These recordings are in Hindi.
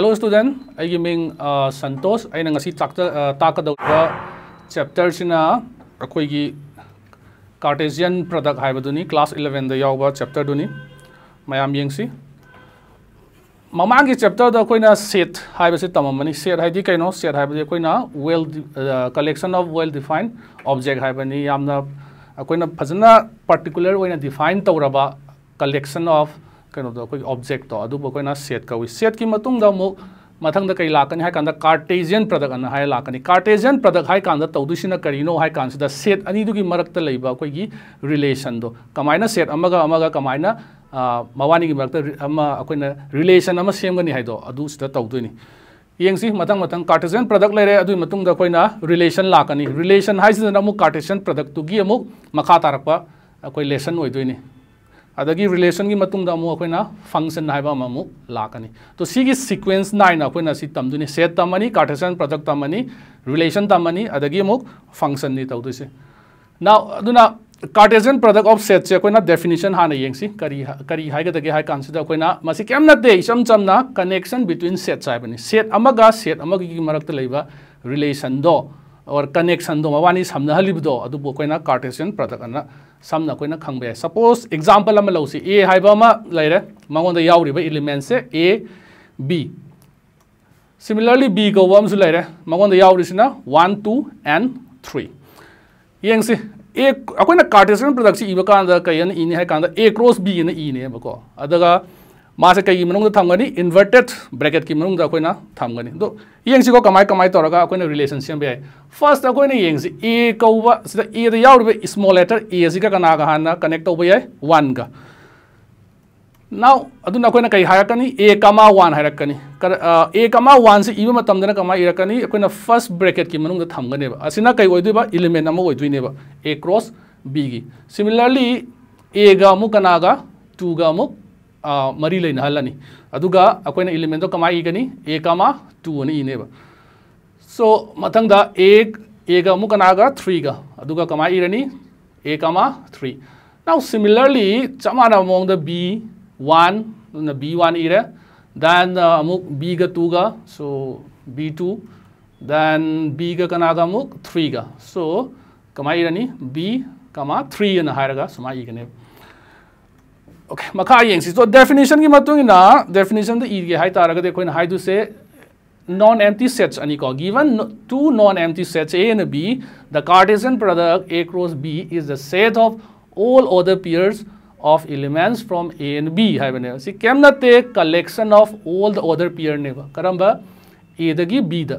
Hello student, I giving uh, Santos. I na ngasi chapter uh, takadawga chapter sina akoi gi Cartesian product hai baduni class 11 da yawba chapter duni mayam yengsi. Mamang gi chapter da akoi na set hai basi tamam bani set hai di kaino set hai basi akoi na well uh, collection of well defined object hai bani yamna akoi na phajana particular way na define tawraba collection of object तो सेट कौ सेट की मतदा कई लाकनी है कार्टेजियन प्रदक है लाकनी कार्टेजियन प्रदक है तौद कहींनो है सेट अनी की रिलेशन दो कमायन सेट कमायन मवानी की मरक्त रिलेशन सेमगनी तौदनी ये मतंग मतंग कार्टेजियन प्रदक लेर रिलेशन लाकनी रिलेशन है कार्टेजियन प्रदक्त की मखा तारक अखो लेसन होनी अगर रिलेशन की मतुंग फंक्शन है लाकने तो सीगी सीक्वेंस नाइन अखोना सी तमदुनी सेट तमनी कार्टेशियन प्रोजेक्ट तमनी रिलेशन तमनी अदगी अमुक फंक्शन तौद से ना अदुना प्रोडक्ट ऑफ सेट से अखोना डेफिनेशन हाँ ये करी करी हायगदगे हाय कांसिद अखोना मसी केम नते चमना कनेक्शन बिटवीन सेट्स है सेट अमगा सेट अमगी मरक्त रिलेशन दो और कनेक्शन दो मवानी सामना हलिबदो अदुबो कोइना प्रोडक्ट सामने सामना कोइना है सपोज एग्जांपल हम लौसी ए हाइबा मा लैरे मंगोन द से ए बी सिमिलरली बी कौब वम सु लैरे यावरी सिना 1 एंड थ्री ये से ए अकोइना कार्टेशियन प्रोडक्ट से इब कान कई इन है ए क्रॉस बी ने इन है बको मासे कई थमगनी इन्वर्टेड ब्रैकेट की मनुंग अखोना कमाय कमाय तौरगा अखोना रिलेशन सेम बे फर्स्ट अखोना येंगसी ए कौबा सिदा ए द याउबे स्मॉल लेटर ए सिका कना गहाना कनेक्ट तौबे याय वन गा नाउ अदुना अखोना कई हायकनी ए कमा वन है कर ए कमा वन से इबे मतम दना कमा इरकनी अखोना फर्स्ट ब्रैकेट की मनुंग थमगने बा असिना कई ओइदुबा एलिमेंट ए क्रॉस बी की सिमिलरली ए गा मु गा मरी लेनी कम इगनी ए कामा टू अने सो मतंग ए कनाग अना थ्रीगा कमा इरनी ए कामा थ्री ना सिमिलरली चमान मोंग बी वन बी वन इरे दैन बीग टूगा सो बी टू दैन बीग कना थ्रीग सो कमा इरनी बी कमा थ्री है सुमा इगने ओके मखा ये तो डेफिनेशन की मतुंग ना डेफिनेशन तो इगे हाई तारग देखो इन हाई दुसे नॉन एम्प्टी सेट्स अनि को given two non empty sets A and B the Cartesian product A cross B is the set of all other pairs of elements from A and B है बने सी kem na te collection of all the other pair ne करम karamba A da gi B da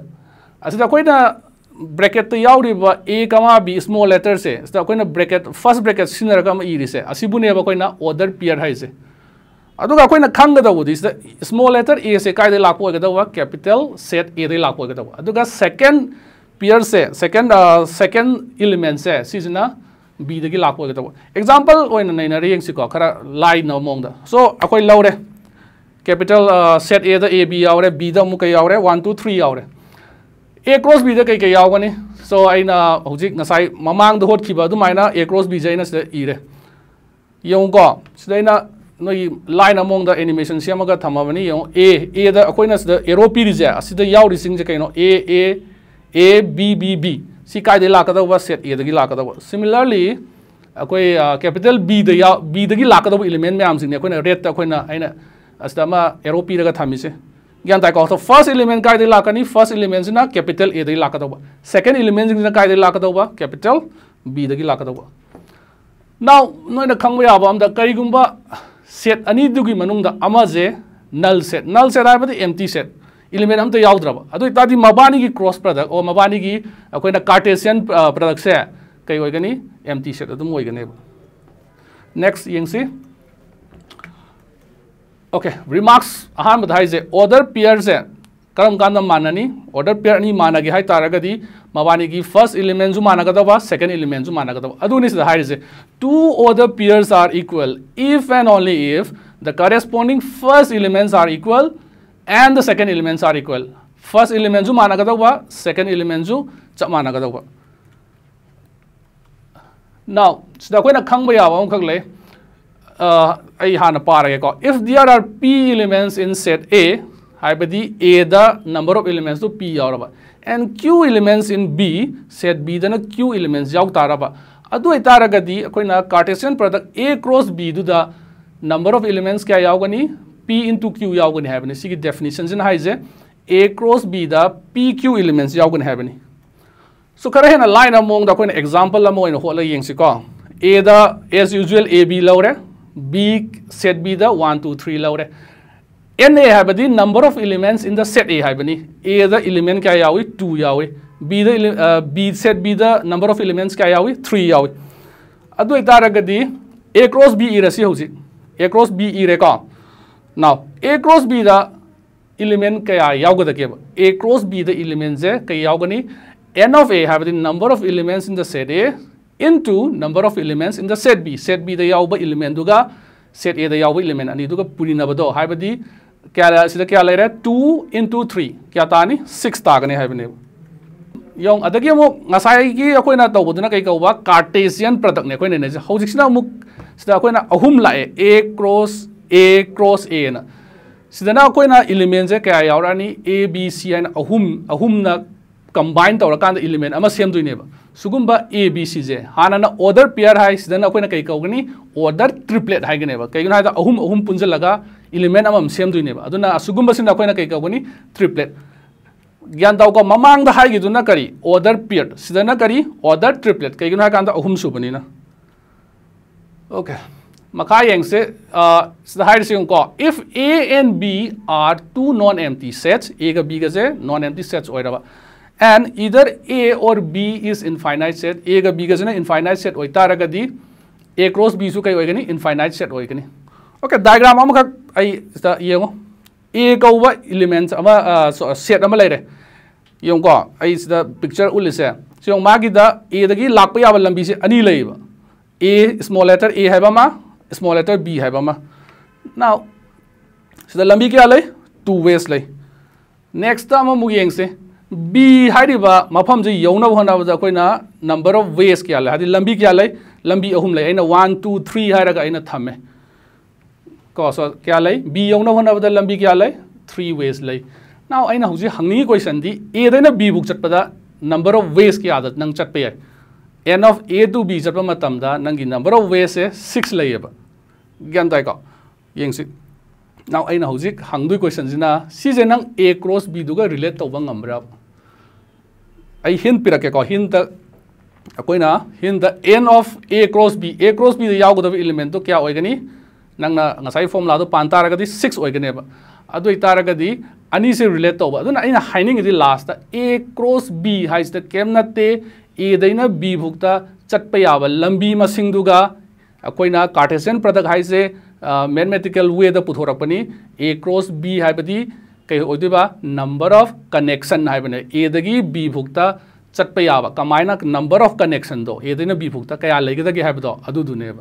asida koi na तो याब A comma B small letter से ब्रेकेट ब्रैकेट फर्स्ट ब्रेकेट सिनरकम इरीसे पीयर ऑर्डर पियर है अखोन खंगदी स्मॉल लेटर ए से कई लापगदब कैपिटल सेट ए लापगदब सेकेंड पियर से सेकेंड सेकेंड इलिमेंट से बीदी बीदगी एग्जाम्पल होना खरा लाइन मोद सो अखोई लौरे capital set A A B बीद बी वन टू थ्री या ए क्रोस बी कई कई यावगने सो अग नसाई ममांग हॉटिब ए क्रॉस बीज इरे यौको नई लाइन अमोद एनीमेसन सेम थमी यू ए एद अखोना एरो पीरीजे यासी कई A A A B B B से कई लाकदब सेट एद लाकदब सिमिलरली अखोई कैपिटल बीद बीद लाकदब इलिमेंट मैम सिंह रेट अखोना एरो पीर थमीसें गयान ताई तो फर्स्ट एलिमेंट कई लाकनी फर्स्ट एलिमेंट से कैपिटल ए लाकद सेकेंड एलिमेंट कई लाकद कैपिटल बी लाकद नाउ नोइन खब याब कईगुब सेट अनीजे नल सेट नल सेट है एम टी सेट इलिमेंट अमत याद्रब अदादी मबानी की क्रॉस प्रोडक्ट और मबानी की अखोना कार्टेसियन प्रोडक्ट से कई होगनी एम टी सेट अगने नेक्स्ट यंसी ओके रिमार्क्स अहम है ऑर्डर पेयर से कान माननी ओदर पेयर अनी मानगे है तारगदी मवानी की फर्स्ट एलिमेंट जो मानगदब सेकंड एलिमेंट जो मानगदब अदुनिसद है two other pairs are equal if and only if the corresponding first elements are equal and the second elements are equal first element जो मानगदब सेकंड एलिमेंट चप मानगदब नाउ सिदा कोई ना खंग बया वाम हाँ पा पारगेको if there are P elements in set A A the number of elements P of and Q elements in B set B then Q elements अदारगदीन Cartesian product A cross B दुद नंबर ऑफ इलिमेंट्स क्या यानी पी इन टू क्यू यानी डेफिनेशन से है A cross B the P Q elements यानी सो खर है लाइन अमोद एग्जाम्पल हो as usual A B लौरें B set B the 1 2 3 laure NA habadi number of elements in the set A habani A the element kya yawi 2 yawi B the uh, B set B the number of elements kya yawi 3 yawi adu itaragadi A cross B irasi hosi A cross B ire ka now A cross B the element kya yawgada keba A cross B the elements kya yawgani N of A habadi number of elements in the set A into number of elements in the set B set B da yawba element duga set A da yawba element ani duga purinabado haibadi kya sida kya le 2 into three. kya tani 6 tagane haibane yong adagi mo ngasai gi akoina tawbuduna kai kawba cartesian product ne koina ne hojiksina muk sida akoina ahum lae A cross A cross A na sidana akoina elements e kya yawrani A B C and ahum ahum na combine तौरकान इलीमेंट सेमदुने सूब ए बी सिजे हाँ ओदर पेयर है सिदन कई कौगनी ओदर ट्रिप्लेट है कहीं अहम अहम पुंजल इलीमेंट सेमदनेब अगुबना कई कौनी ट्रिप्लेट ज्ञान दाउको ममद है कई ओदर पेयर सिदन कई ओदर ट्रिप्लेट कईगन अहम सूबनी ओके ये सिदको if A and B are two non empty sets A B से non empty sets and either A और B is infinite set A ग बी का इनफाइनाइट सेट होता ए क्रॉस बी सू कहीं इनफाइनाइट सेट होनी ओके डायग्राम ये ए कौब इलिमेंट्स सेट अम ले योको अगर पिक्चर उल्लिसे माद एप लंबी से अनी लेब ए स्मॉल लेटर ए है स्मॉल लेटर बी है ना सिद लंबी क्या ले टू वेस्ट ले नेक्स्ट अमुक ये बी से यौनब होना नंबर ऑफ वेस क्या है लंबी क्या लाई लंबी अहम लाई वन टू थ्री है थमें कौस क्या लाई बी यौनब होना लंबी क्या लाई थ्री वेस लाई ना अगर हूँ हंगनी क्वेश्चन एदन बी बुक चटप नंबर ऑफ वेस क्या नंग चटप है N of A to B चटप नंबर ऑफ वेस से सिक्स लेब गन तैको ये ना अगर हूँ हंगद क्वेश्चन से ना सिजे ए क्रॉस बी दुग रिलेट तब तो आई हिंट पीरकेको हिंद अकोना hint N of A cross B A cross B यागदब तो क्या होगनी नंगसाई फॉर्मुला पान सिक्स होगने अदारगदी अनी से रिलेट तब अगर लास्ट ए क्रॉस बी है कैम नाते एदना बी फुक्त चटप याब लंबी अकोना कार्टेसियन है मेथमेटिकल वेद पुथोरपनी ए क्रॉस बी है नंबर ऑफ कनेक्शन है ए बी भुक्त चटप याब कम नंबर ऑफ कनेक्शन दो ए बी भुक्त क्या लेगदे है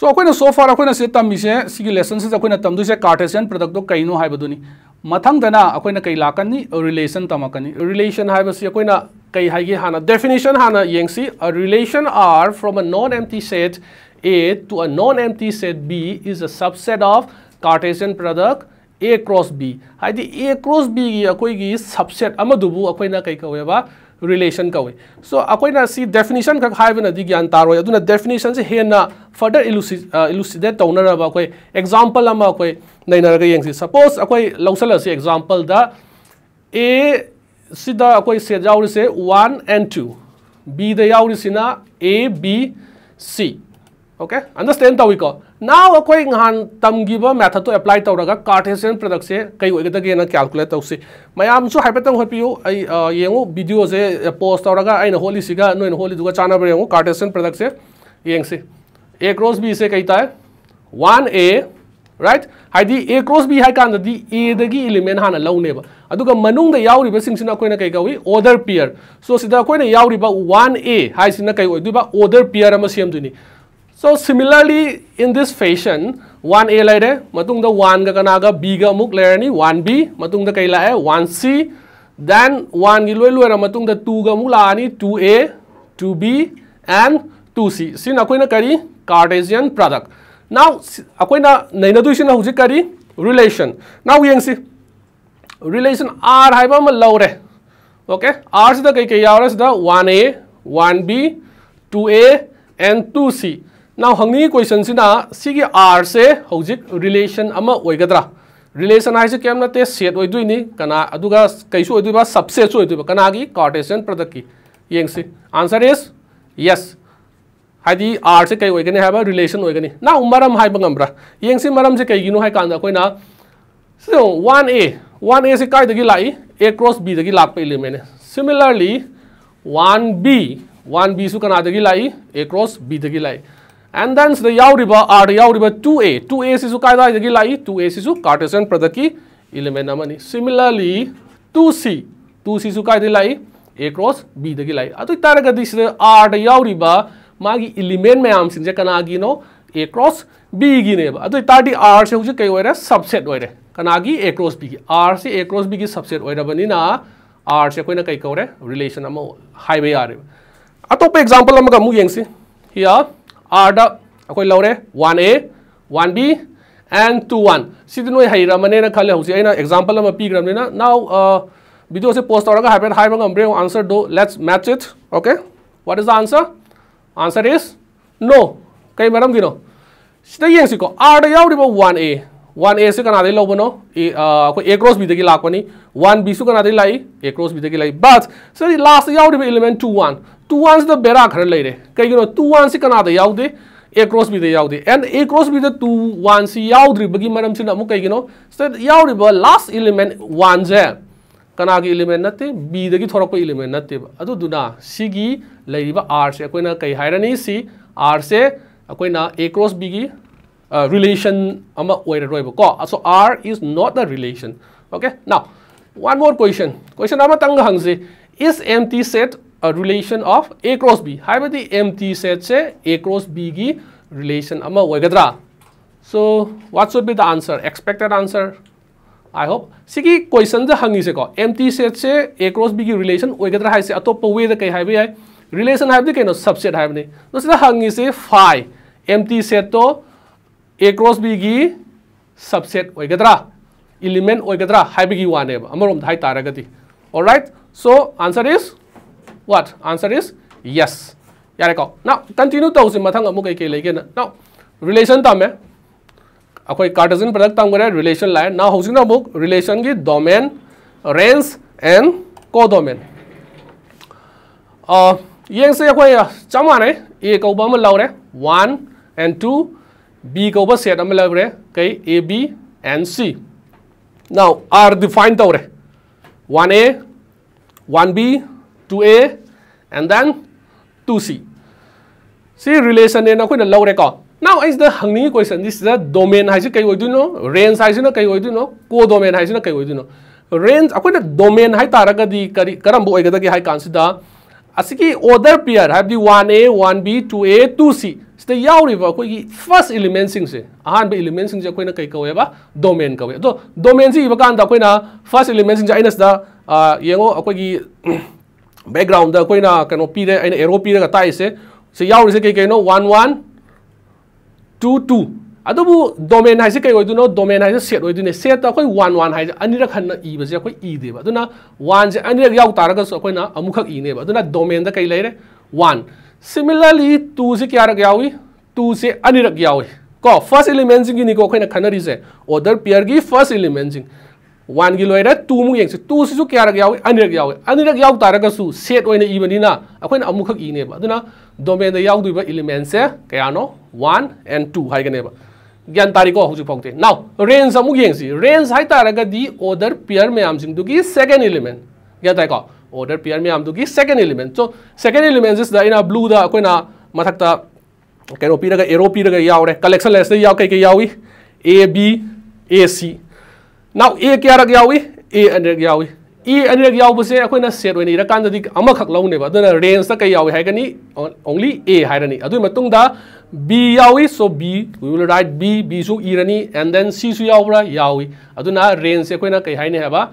सो अखोना सो फार अखोना तमीसे लेसन से अखोना तमदे कार्टेसियन प्रोडक्ट कईनो है मथंगना अखोन कई लाकनी रिलेशन तमकनी रिलेशन है अखोन कई है हाँ डेफिनेशन हाँ येंसी relation R from a non empty set A to a non empty set B is a subset of Cartesian product A cross B है ए क्रॉस बी की सबसेटू कई कहे रिलेशन कहे सो अखोना डेफिनेशन खाबी ग्यान तार डेफिनेशन से हेन फर्दर इलुसीडेट तौरब अखोई एग्जापल अखोई नई ये सपोज अखोई लौसल से एग्जापल ए से जाऊसे वन एंड टू बीद A B C okay understand तौको ना अखो इन तमीब मेथड तो एप्लाई तौर कार्टेसियन प्रोडक्ट से कई होगदगे क्यालकुलेट तौसी मैम हाइपतंग होपू वीडियो से पोस्ट तौर अगर होली नोन होली चाबे कार्टेसियन प्रोडक्ट से यें ए क्रॉस बी से कई ताय वन ए राइट है ए क्रॉस बी है एदी इलिमेंट हाँ लौनेब अगरिंग other peer so अखोन one A है कई ओदर पीयर सेमदी So similarly in this fashion 1A lai de matung da 1 ga kana ga B ga muk lai ni 1B matung da kai lai 1C then 1 gi loi loi ra matung da 2 ga muk la ni 2A 2B and 2C sin akoi na kari Cartesian product now akoi na nai na du sin huji kari relation now yang si relation R hai ba ma lau re okay R sida kai kai ya ra sida 1A 1B 2A and 2C ना हंगनी हंगनी क्वेश्चनसीना आर से हजिक रिलेशन होगद्रा रिलेशन है कम नाते सेट हो कना कई सबसेट हो कना की कॉटेशन प्रोडक्ट की ये आंसर इस यस है आर से कई होगने रिलेशन होगनी ना मरम है ये मरम से कई है वन ए वन ए से कई लाई ए क्रोस बी लाप element similarly one B one B सु कना लाई ए क्रॉस बी लाई And then ꯌꯥꯎꯔꯤꯕ ꯑꯥꯔꯗ टू ए ꯑꯦ कई ꯑꯦꯁꯤꯁꯨ ꯀꯥꯏꯗꯥꯏꯗꯒꯤ ꯂꯥꯛꯏ ꯇꯨ ꯑꯦꯁꯤꯁꯨ ꯀꯥꯔꯇꯦꯁꯤꯌꯟ ꯄ꯭ꯔꯗꯛꯀꯤ इलिमेंट अमनी similarly two C two C कई लाई ए क्रॉस बी दी लाई अतो तारगदी से आर द यावरीबा मागी इलिमेंट मैम सिंजे कनागी नो ए क्रॉस बी गी ने अतो आर से हूँ कई ओरे सबसेट ओरे कनागी ए क्रॉस बी की आर से ए क्रॉस बी की सबसेट ओरे आर से कोई कई कोरे रिलेशन अमो हाईवे आर अतो पे एग्जांपल आरदा अखोई लौरे 1a 1b and 21 सिद टू वन मने ना खले हौसि आइना एग्जांपल हम पी ग्राम ने ना नाउ वीडियो से पोस्ट औरगा हाइब्रिड हाइब गम्ब्रे आंसर दो let's match it okay what is the answer answer is no कई मैडम गिनो सिद येसिको आरदा यावरिबो 1a वन ए से कनादे लो बनो एक रोज भी लाख बनी वन बी सु कनादे लाई एक रोज भी लाई बट सर लास्ट यावड़े eleven two one two one से बेरा खर ले कई टू वन से कनादे यावदे एक रोज भी यावदे एंड एक रोज भी टू वन से यावद्रिबगी मरम से अमुक कई सर यावड़े लास्ट इलेमेंट वन से कना की इलेमेंट नते बीदगी थोरप इलेमेंट नते अदुदुना आर से कोइना कई है आर से कोइना ए क्रॉस बी की relation ama ko so r is not a relation okay now one more question question ama tang hangse is empty set a relation of a cross b hai ba the empty set se a cross b gi relation ama oigadra so what should be the answer expected answer i hope sigi question ja hangi se I hope सिगी क्वेश्चन जो हंगीसेको एम्प्टी सेट से ए क्रॉस बी की रिलेशन ओगद्रा है से अतोप वे द कई है रिलेशन है कहीं सबसेट है hangi se phi empty set to A cross बीगी सबसेट होगद्रा इलिमेंट होगद्रा हाइबगी वाने अमरोम हाई so answer is what answer is yes यारेको ना कंटिन्यू तौसे मत कई कई लेगे ना रिलेशन तमे अखोय कार्टेशियन प्रोडक्ट तमगरे रिलेशन लाय ना होसिन अमुक रिलेशन की डोमेन रेंज एंड कोडोमेन अ यंग से अखोय चमाने ए कौबम लावरे 1 and 2 बी कौब सेट लगे कई ए बी एंड सी ना आर डिफाइन तौर one A one B two and then two C C relation ने अखोन लौरको नाउ इस हंगनी क्वेश्चन दोमेन है कई नो रेंज है कई नो को दोमेन है कई नो रेंज अखोन दोमेन है तारगदी करम होगदे है कानसीदा asiki order pair have habdi 1a 1b 2a 2c sta yauri ba koi gi first element sing se ahan ba element sing je koi na kai ko ba domain ko do domain ji ba kan da koi na first element sing ja inas da yengo koi gi background da koi na kano pi re aina arrow pi de ka tai se se yauri se kai kai no 1 1 2 2 अदबु डोमेन है कई होदनो है सेट होने सेट अखोय वन वन है अनिरक हन इबे से अखोय से अनिरक याउ तारग सो कई लेर वन सिमिलरली टू से क्या रक टू से अनिरक याउई को फर्स्ट एलिमेंट जिंग निको अखोय ना पेयर की फर्स्ट एलिमेंट जिंग 1 गी लोयरे 2 मु यंग 2 से क्या रक याउई अनिरक याउई अनिरक सेट होय ना इबनी ना अखोय ना अमुखक इ नेब अदना से कयानो 1 एंड टू है ज्ञान तारी को हूँ फोते नाउ रेंज अमु ये रेंज हाई ओदर पियर मैम सिंह दुकी सेकेंड इलिमेंट ज्ञान तारी ओदर पियर मैम दुकी second element so second element is the इना ब्लू द कोई एरो पी रगा याव रे कलेक्शन लेस्टे याव के के A B A C now ए क्या रग ए अंडर याव E अनिरक से अखोइना सेट रेंज तक याव ओनली A हाइरनी अदु मतुंग B so B we will write B B सु इरनी एंड देन C सु यावरा यावि अदुना रेंज से अखोइना कै हाइने हाबा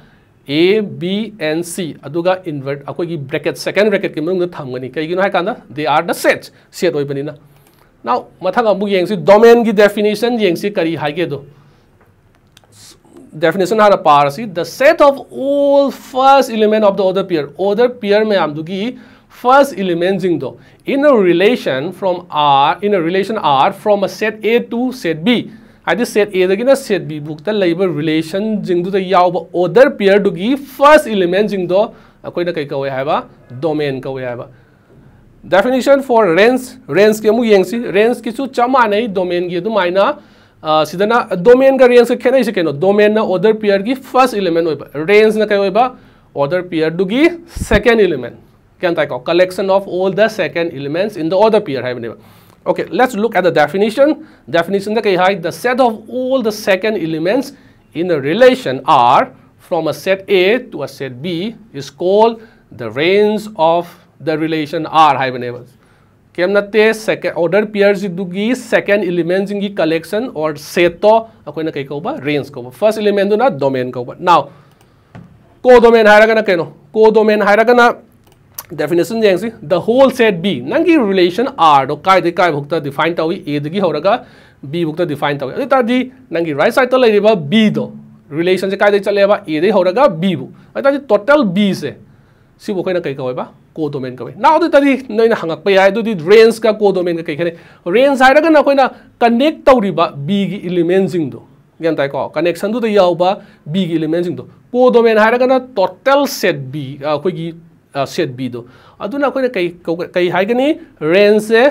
A B and C अदुगा इन्वर्ट अखोइगी ब्रैकेट सेकंड ब्रैकेट के मुंग थामगनी कैगिनो हाइ कान दा दे आर द सेट्स सेट ओइबनी ना नाउ मथंग अमु येंगसी डोमेन की डेफिनेशन येंगसी करी हाइगे दो definition har a power see the set of all first element of the other pair other pair mein hum dugi first element jing do in a relation from r in a relation r from a set a to set b ꯍꯥꯏꯗꯤ ꯁꯦꯠ ꯑꯦꯗꯒꯤꯅ ꯁꯦꯠ ꯕꯤ ꯕꯨꯛꯇ ꯂꯩꯕ ꯔꯤꯂꯦꯁꯟꯁꯤꯡꯗꯨꯗ ꯌꯥꯎꯕ ꯑꯣꯗꯔ ꯄꯤꯌꯔꯗꯨꯒꯤ ꯐꯥꯔꯁꯠ ꯏꯂꯤꯃꯦꯟꯁꯤꯡꯗꯣ ꯑꯩꯈꯣꯏꯅ ꯀꯩ ꯀꯧꯋꯦ ꯍꯥꯏꯕ ꯗꯣꯃꯦꯟ ꯀꯧꯋꯦ ꯍꯥꯏꯕ definition for range range ke mu yengsi range ki chu chamane domain gi du maina सिदना डोमेन का रेंज खेने से कहो डोमेन ओदर पेयर की फर्स्ट इलेमेंट रेंज ने कई ओदर पीयर दु की सेकेंड इलेमेंट क्या तक collection of all the second elements in the order pair है okay let's look at the definition definition कई है the set of all the second elements in the relation R from a set A to a set B is called the range of the relation R है केमनाते ऑर्डर पेयरजुगी सेकेंड इलिमेंट की कलेक्शन और सेतो अखोना कई कौब रेंज कौब फर्स्ट इलिमेंट ना डोमेन कौब नाउ को डोमेन हैगना कहो को डोमेन हैगना डेफिनेशन जैसे द होल सेट बी नंगी रिलेशन आर दो कई कई भुक्त डिफाइन तौ एगी बी भुक्त डिफाइन तौ अद नंगी राइट साइड तो लेब बी दो रिलेशन से कई चलेब एगी बी बु अदा टोटल बी से कई कौब को डोमेन कवे नाउ दे तदी रेंज का को डोमेन का कखरे रेंज है रगन अखोइना कनेक्ट तौरिबा बी की एलिमेंट जिंग दो ताई को कनेक्शन बी की एलिमेंट दो को डोमेन हाय टोटल सेट बी अखोइ गी सेट बी दो कई कई हायगनी रेंज से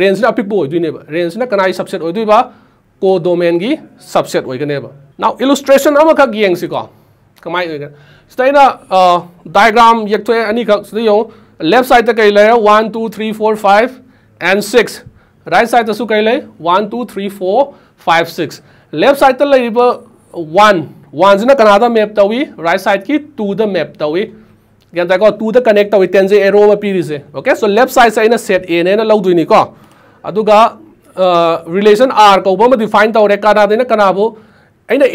रेंज ना अपिक होय रेंज ना कनाई सबसेट होय दुइबा को डोमेन गी सबसेट होगने नाउ इलस्ट्रेशन अमा खक कमाई डायग्राम अनी लेफ्ट साइड તો કહી લઈએ one two three four five and six right side તો શું કહી લઈએ one two three four five six left side તો લઈ वन वन कनाद मेप तौी राइट साइड की टूद मेप तौी गैन तक द कनेक्ट तौी टेन से एरो पीरीसे ओके सो लेफ्ट साइड से सेट एने लौदनीको रिलेशन आर कौब डिफाइन तौर कनाद कनाबू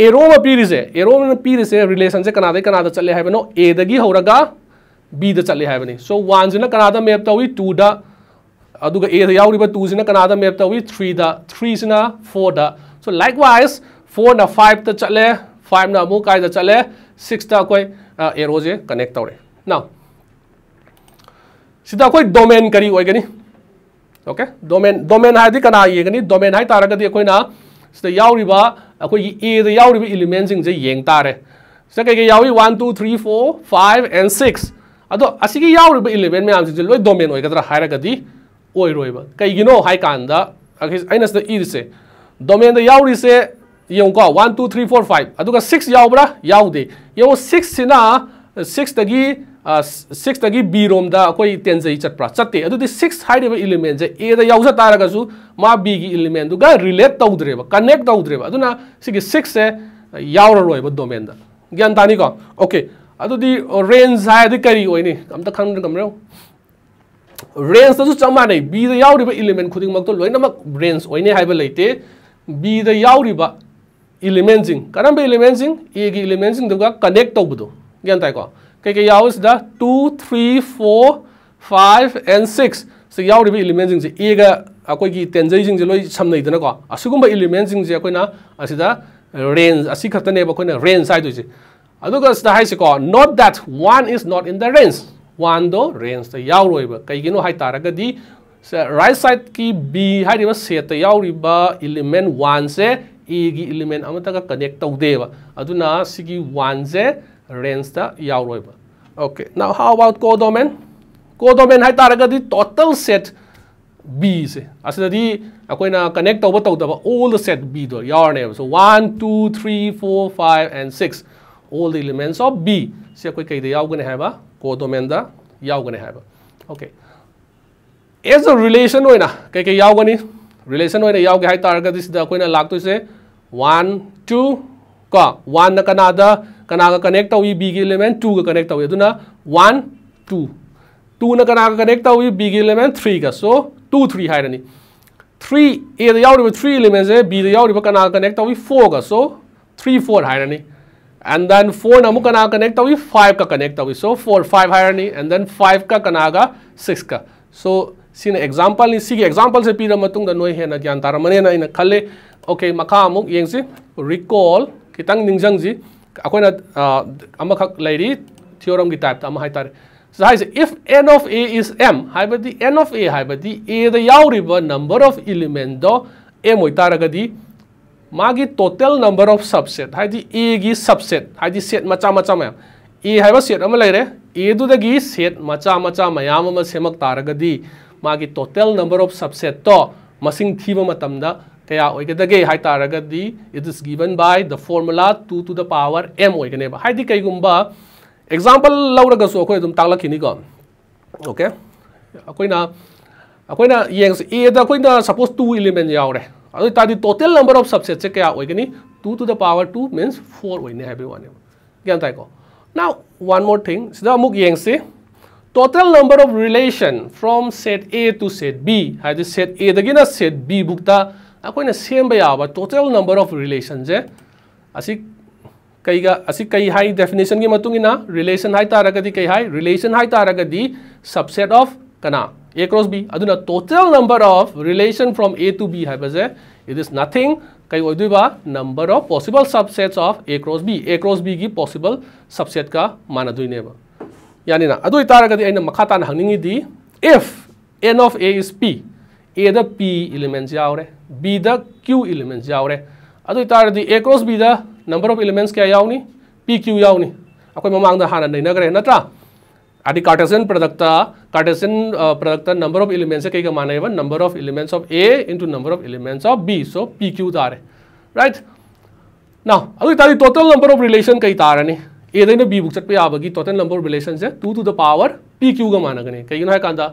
एरो पीरीसे एरो पीरीसे रिलेशन से कनाद कनाद चले है एदगी रहा बी चल है सो वन से कनाद मेप तौरी टू दूर टू से कनाद मेप तौरी थ्री से four so likewise four न फाइव त चल फाइव न अमुक चल सिक्स एरोजे कनेक् तौर ना अखो डोमेन करी होगनी ओके डोमेन डोमेन है कना येगनी दोमें है तारगदी एलिमेंट ये तारे से कई कई one two three four five and six अदो असिगी यावरिब 11 म्यामसिजे लोय डोमेन होइगदरा हायरगदि ओइरोइब कैगिनो हाइ कांदा अखिस आइनस द इरसे डोमेन द यावरिसे येंको 1 2 3 4 5 अदुगा 6 यावब्रा यावदे यो सिक्स तगी बी रोम दा कोई तेंजई चटप्रा चते अदुदि सिक्स हाइड एव एलिमेंट मा बी गी एलिमेंट दुगा रिलेट तउद्रेब कनेक्ट तउद्रेब सिक्स से याउररोइब डोमेन ज्ञान तानी को ओके अदुदी रेंज हाय दे करी ओइने अमता खंग कम रेव रेंज तसु चम माने बी द याउरिबा एलिमेंट खुदिंग मक तो लोइना मक रेंज ओइने हाइबा लेते बी द याउरिबा एलिमेंट जिंग करम बे एलिमेंट जिंग ए गी एलिमेंट जिंग दगा कनेक्ट तोबदो ग्यान ताई को के के याउस द 2 3 4 5 and 6 so yauriba element jing se a ga akoi gi tensor jing se loi samnai dana ko asugum ba element jing se akoi na asida range asi khatane ba koi na range sai do se ꯑꯗꯨꯒ ꯁꯤꯗ ꯍꯥꯏꯁꯤꯀꯣ note that one is not in the range ꯋꯥꯟꯗꯣ ꯔꯦꯟꯖꯇ ꯌꯥꯎꯔꯣꯏꯕ ꯀꯩꯒꯤꯅꯣ ꯍꯥꯏ ꯇꯥꯔꯒꯗꯤ right side ki b hari ba set ta yauri ba element 1 se e gi element amata ka connect tau de ba aduna sigi 1 se range ta yauroi ba okay now how about codomain codomain hai taraga di total set b se asada di akoina connect tau ba tau da ba all the set b do yaurne so 1 2 3 4 5 and 6 all the elements of B से कोई कई यागने है को डोमेन यागने है ओके एज अ रिलेशन होना कई कई यागनी रिलेशन होना यागे है तारगदी सिदा कोइना लागतो से 1 2 को 1 ना कनादा कनागा कनेक्ट तौई B के एलिमेंट 2 का कनेक्ट तौई अदुना 1 2 2 ना कनागा कनेक्ट तौई B के एलिमेंट 3 का सो 2 3 हायरनी 3 A द यावरी 3 एलिमेंट्स है B द यावरी कनागा कनेक्ट तौई 4 का सो 3 4 हायरनी and then 4 na muka na connect awi 5 ka connect awi so 4 5 hierarchy and then 5 ka kanaga 6 ka so sin example ni sigi example se pira matung da noi he na gyan taramane na ina khale okay makha amuk yeng si recall kitang ningjang ji akona amakak lairi theorem gi type ta am hai tar so hai se if n of a is m hai ba the n of a hai ba the a the yauriba number of element do m oi taragadi मागी टोटल नंबर ऑफ सबसेट है ए की सबसेट है सेट मचा मचा मैम ए है सेट लेर ए सेट मचा मचा मैम सेमक तारगदी मागी टोटल नंबर ऑफ सबसेट तो मत थीब क्या होगदे है it is given by the formula two to the power M होगने कईगुब एग्जाम्पल लौरगसु अखोम तालकीनीको ओके अखोना अखोना ये सपोज टू इलेमेन यावरें टोटल नंबर ऑफ सब्सेट से क्या होगी two to the power two mean four होने हैवी वन क्या हाँ तो ना वन मोर थिंग अमुक से total number of relation from set A to set B है सेट ए दिन set B बुक्ता अखोन same total number of relation से कई है डेफिनेशन की रिलेशन हाई तारगदी कई है रिलेशन है तारगदी सबसेट ऑफ कना A cross B. अधुना total number of relation from A to B है बजे it is nothing कई वैद्युबा number of possible subsets of A cross B. A cross B की possible subset का मान अधुने बा. यानी ना अधु इतारा कदी ऐना मखाता ना हंगनी दी if n of A is P A द P elements यावरे B द Q elements यावरे अधु इतारा दी A cross B द number of elements क्या यावनी P Q यावनी. अकोई ममांग द हाना नहीं नगरे नत्रा. आदि कार्टेसियन प्रोडक्टा कार्टेसियन प्रोडक्टा नंबर ऑफ एलिमेंट्स कई का माना है number of elements of A into number of elements of B so P Q तारे राइट ना अगर टोटल नंबर ऑफ रिलेशन कई तार एदन बी बुक चट याबी टोटल नंबर ऑफ रिलेशन से two to the power P Q का मानगने कहता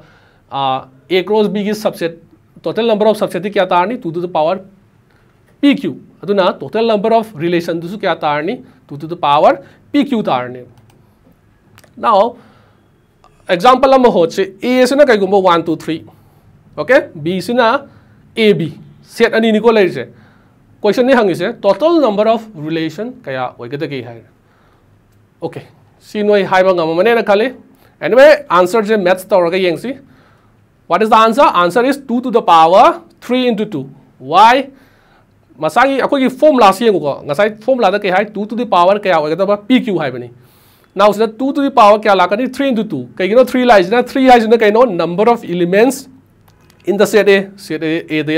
ए क्रॉस बी की subset total number of subset क्या तारनी two to the power P Q अदुना टोटल नंबर ऑफ रिलेशन क्या तारनी two to the power P Q तारने now example ama ho che a sina kai gumbo 1 2 3 okay b sina a b set ani ni ko lai che question ni hangi se total number of relation kaya oigada ki hai okay si noi hai bang ama mane na khale anyway answer je maths ta orga yang si what is the answer answer is 2 to the power 3 into 2 why masagi akoi formula si ngo ngasai formula da kai hai 2 to the power kaya oigada ba pq hai bani now two to the power क्या लाकनी थ्री इंटू टू कहीं थ्री लाइजना थ्री है कहीं number of elements in the set A set A एद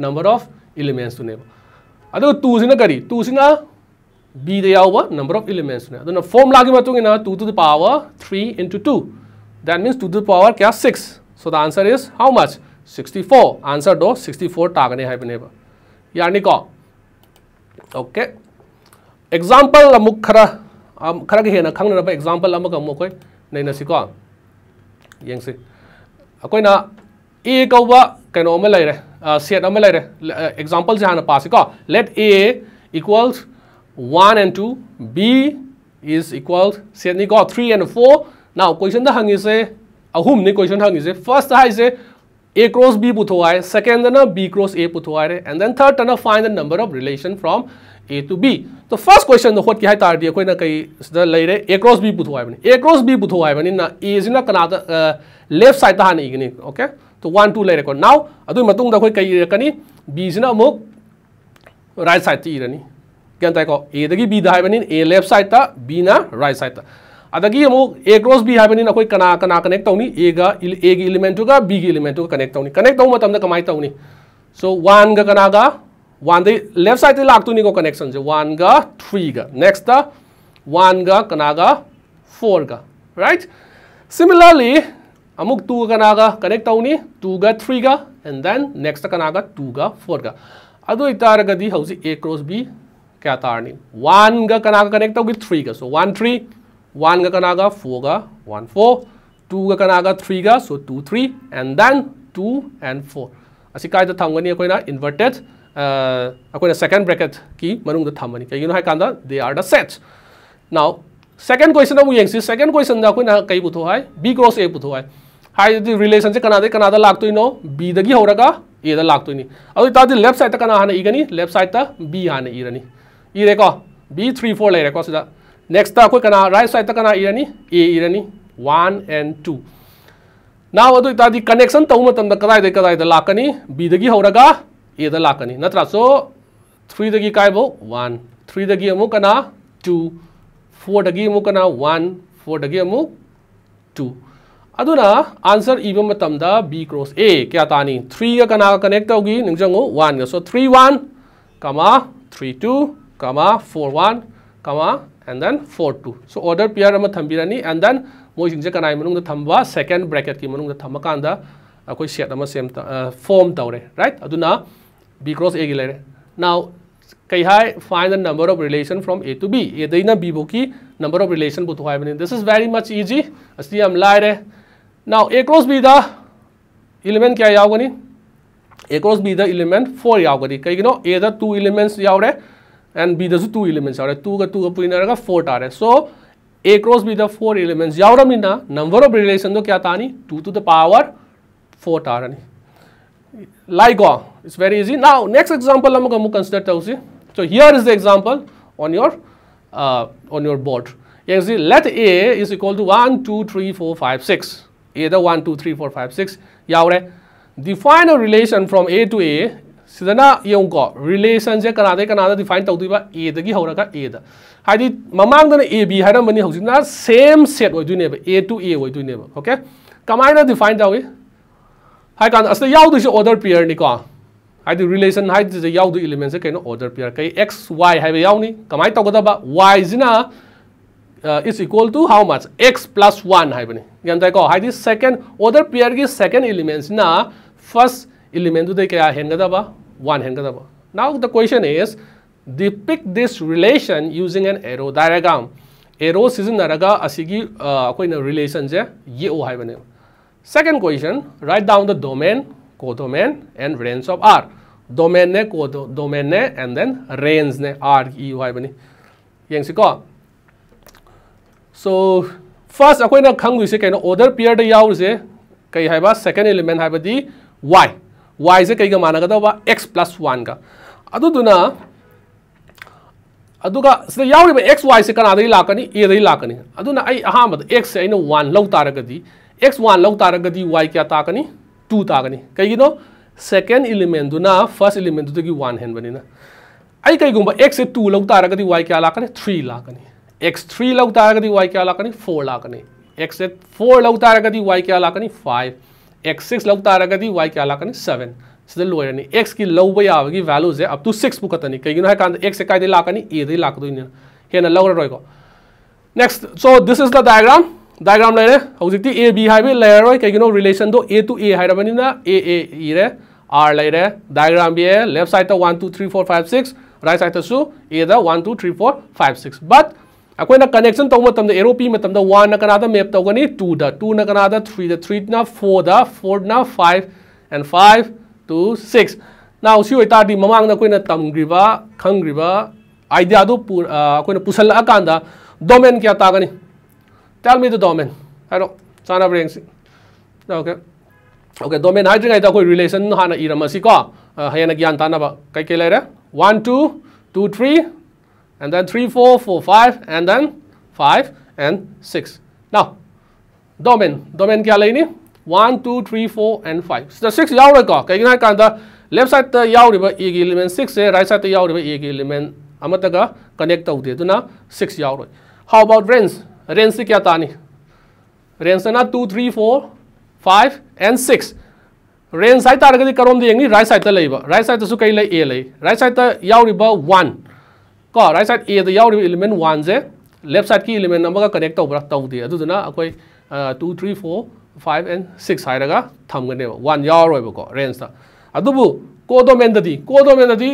नंबर ऑफ इलिमेंट्स ने टू से करी टू से बीद नंबर ऑफ इलिमेंट्स ने फॉर्मला की two to the power three into two that means two to the power क्या six so the answer is how much 64 answer दो 64 टागने हाइबनेब यानी को ओके एग्जांपल अमुक खरा खरग हेन खाब एक्जापल नईनको ये अकोना ए कौब कम सेट लेर एक्जापल से हाँ पासीको let A equal one and two B is equal set निको थ्री एंड फोर ना क्वेश्चन हंगे अहम नहीं क्वेश्चन हंगे फर्स्ट है ए क्रोस बी पुथो है सेकेंडना बी क्रॉस ए पुथो and then third find the number of relation from A to B तो फर्स्ट क्वेश्चन होट के तारती अखोन कई लेरे ए क्रॉस बी पुथोबने ए एक्रोस बी ना एजना कना लेफ्ट साइड हाँ इगनी ओके तो वन टू लेर नाउ अद कई इकनी बीजना राइट साइड इरनी क्या ताको एदी बीद है ए लेफ्ट साइड बीना राइट साइड अदगी ए क्रॉस बी है अखोई कना कना कनेक्ट तौनी एगा ए बी की कनेक्ट तौनी कनेक्ट तौब कमाय तौनी सो वन कनागा वन लेफ्ट साइड को कनेक्शन से वन ग्री गेक्स्ट वन कनाग फोर राइट सिमिलरली अमुक टू कनाग कनेक्ट तौनी two three and then next कनाग टू फोर अदारगदी ए क्रॉस बी क्या तारनी वन कनाग connect तौगी three so one three one कनाग फोर वन फोर टू कनाग three so two three and then two and four अच्छी कायद थमगनी अखोना इन्वर्टेड अकोने सेकंड ब्रैकेट की मनुंग तो द थामनी कई नो है कांदा they are the set now second question अब यंग सी सेकंड क्वेश्चन द अकोने कई बुधो है बी क्रॉस ए बुधो है हाई द रिलेशन से कनादे कनादा लाग तो इनो बी दगी हो रगा ए द लाग तो इनी अब इता द लेफ्ट साइड तक ना हाने इगनी लेफ्ट साइड तक बी हाने इरनी ई रेको बी 3 4 ले रेको सदा नेक्स्ट तक कोई कना राइट साइड तक ना इरनी ए इरनी 1 एंड 2 नाउ अदु इता द कनेक्शन तौ मतम द कदाई द कदाई द लाकनी बी दगी हो रगा एद लाकनी नो थ्रीदी कायबो वन थ्रीदी कना टू फोरदी कना वन फोरदी अमुक टू अदुना आंसर इब बी क्रॉस ए क्या तानी थ्री कना कनेक्ट तौगी निजंगो one so three one comma three two comma four one comma and then four two so order pair थम्बर एंड देन मोसीज कना थम्ब सेकेंड ब्रेकेट की मनुंग थम्बक अखोई सेट सेम फॉर्म तौरे राइट अदुना b cross a gilare now kai hai find the number of relation from a to b a dai na b bo ki number of relation bu thwai bani this is very much easy asli am lai re now a cross b da element kya yaw gani a cross b da element 4 yaw gani kai gino a da two elements yaw re and b da su two elements yaw re 2 ga 2 ga pulina ra 4 ta re so a cross b da 4 elements yaw ra mina number of relation do kya tani 2 to the power 4 ta rani Ligo. It's very easy. Now, next example, I'm going to consider that. So here is the example on your uh, on your board. You can see let A is equal to 1, 2, 3, 4, 5, 6. Either 1, 2, 3, 4, 5, 6. Yaure. Define a relation from A to A. Sidana yongko relation je kanada kanada define tau diba A the gi haura ka A da. Hadi mamang dana A B haira mani hausi na same set wai duine ba A to A wai duine ba. Okay. Kamaina define tau ꯍꯥꯏꯀꯥꯟꯗ ꯑꯁꯤꯗ ऑर्डर ꯑꯣꯔꯗꯔ निको है ꯔꯤꯂꯦꯁꯟ है ꯌꯥꯎꯗꯣꯏ ꯏꯂꯤꯃꯦꯟꯁꯦ ꯀꯩꯅꯣ ꯑꯣꯔꯗꯔ ꯄꯤꯌꯔ ꯀꯩ ꯑꯦꯛꯁ ꯋꯥꯏ ꯍꯥꯏꯕ ꯌꯥꯎꯅꯤ ꯀꯃꯥꯏꯅ ꯇꯧꯒꯗꯕ ꯋꯥꯏꯁꯤꯅ is equal to how much X plus one है गन है सेकेंड ऑर्डर पेयर की सेकेंड इलिमेंटना फर्स्ट इलिमेंट क्या हेनगदब वन हेनगदब now the question is depict this relation using an arrow diagram arrow सिजनरगा रिलेशन से ये है second question write down the domain codomain and range of R domain ने को डोमेन ने एंड देन रेंज ने आर यू है बनी यंग सिको सो फर्स्ट अखोन खुद कहीं ओदर पीयर दौरसे कई है सेकेंड इलिमेंट है वाई वाई से कई मानगद एक्स प्लस वन का एक्स वाई से कनाद लाकनी एद लाकनी अहम एक्स से वन लौ तारगदी एक्स वन लौतारगदी वाई क्या ताकनी टू ताकनी कहींनो सेकेंड इलिमेंटना फर्स्ट इलिमेंट वन हेनबनी आई कहींगूब एक्स से टू लौतारगदी वाई क्या लाकनी थ्री लाकनी एक्स थ्री लौतारगदी वाई क्या लाकनी फोर लाकनी एक्स से फोर लौतारगदी वाई क्या लाकनी फाइव एक्स सिक्स लौतारगदी वाई क्या लाकनी सेवन सिदा लोयरनी एक्स की लौब याबगी वैल्यूजे अप टू सिक्स पुकतनी कहींगनो है कान एक्स काय लाकनी ए लाकदोइने हेना लौररोइको next so this is the diagram diagram लेर हौजिक्ति ए बी हाइबे लेररय कैगिनो रिलेशन दो ए टू ए हाइरबनिना ए ए ई रे आर लेर डायग्राम बे लेफ्ट साइड तो one two three four five six right side ता सु ए दा 1 2 3 4 5 बट अकोइना कनेक्शन तो मत द एरो पी मतम द 1 ना कनादा मैप तोगनी 2 द टू ना कनादा थ्री द थ्री ना फोर द फोर ना 5 and 5 to 6 now si oi tar di mamang na koina tamgriba khangriba idea do Tell me the domain. I don't sign up ranks. Okay. Okay, domain hai jingai ta koi relation hana iram asi ko. Uh, Hayana gyan ta na ba. Kai kai laire? 1 2 2 3 and then 3 4 4 5 and then 5 and 6. Now, domain. Domain kya laini? 1 2 3 4 and 5. The 6 yaw ra ko. Kai kai kan ta left side The yaw ri ba element 6 e right side ta yaw ri ba e gi element amata ga connect tau de. Duna 6 yaw How about range? Range से क्या तानी रेंज ना two three four five and six range side तारगदी करोम यंगी राइट साइड लेब राइट साइड सु कई ए ले राइट साइड यावरीब वन को राइट साइड ए तो द यावरीब एलिमेंट वन से लेफ्ट साइड की एलिमेंट नमगा कनेक्ट तौबरा तौदे अदुदना अखोय 2 3 4 5 and 6 हायरगा थमगने वन यावरोयबको रेंज ता अदुबु कोडोमेन ददी codomain ददी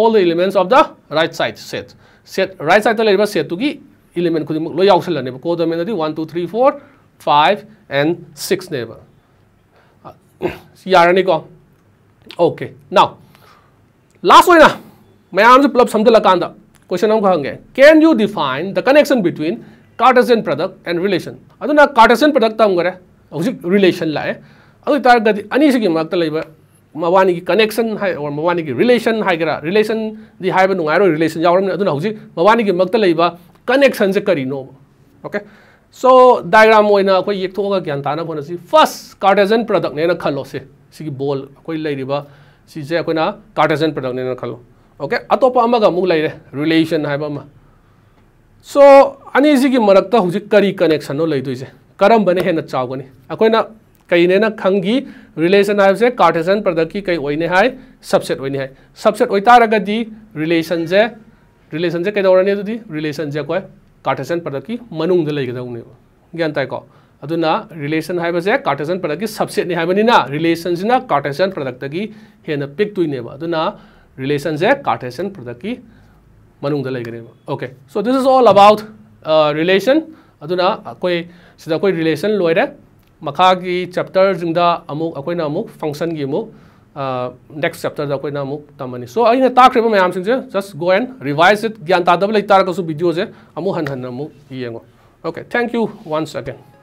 all the elements of the right side set set right side to leba set to gi element खुद लो याउसलने को डोमेन अदि 1 2 3 4 5 एंड 6 ने बा यारने ओके नाउ लास्ट होइना मैम से प्लब समझला कांदा क्वेश्चन हम कहंगे can you define the connection between Cartesian product and relation अदुना कार्टेशियन प्रोडक्ट हम गरे हौजिक रिलेशन लाए अदु अनी सिगी मक्त लेबा मवानी की कनेक्शन है और मवानी की रिलेशन है गरा रिलेशन दी हाइब नुगारो रिलेशन यावरम मवानी की मक्त लेबा कनेक्शन कनेक्शनसे करीनो ओके सो डायग्राम होना अखोई येक्थोगा ज्ञान ताना होनसी फर्स्ट कार्टेजन प्रोडक्ट ने खलो से बोल बॉल अखोना कार्टेजन प्रोडक्ट ने खलो ओके अतोपा अमगा रिलेशन है सो अनी सिगी मरक्ता तो हुजि करी कनेक्शन लेदे लेदोइजे करम बने हेन चावगनी अखोना कईने खी रिलेशन है कार्टेजन प्रोडक्ट की कई होने सबसेट होने सबसेट होता रिलेशन से रिलेशन से कई रहने रिलेशन से अखोए ಪದಕಿ पद की ಲೈಗದವನೆ ಗ್ಯಾನ್ ತಾಯ್ ಕೋ अदुना रिलेशन है कार्टेसन पद की सबसेट है रिलेशन से कार्टेसन प्रोडक्ट की हेन पिक्तुनेब रिलेशन से कार्टेसन पद की मनुंग लेगने okay so this is all about relation अदुना रिलेशन लोर मखा की चैप्टर जिंदा अमुक अखोना अमुक फंक्शन की अमुक नेक्स्ट चैप्टर दा कोई तमनी सो अगर ताक रेबो मैम सिंह just go and revise it ज्ञान तादब ले तार कसु वीडियो जे अमु हन हन मु okay thank you once again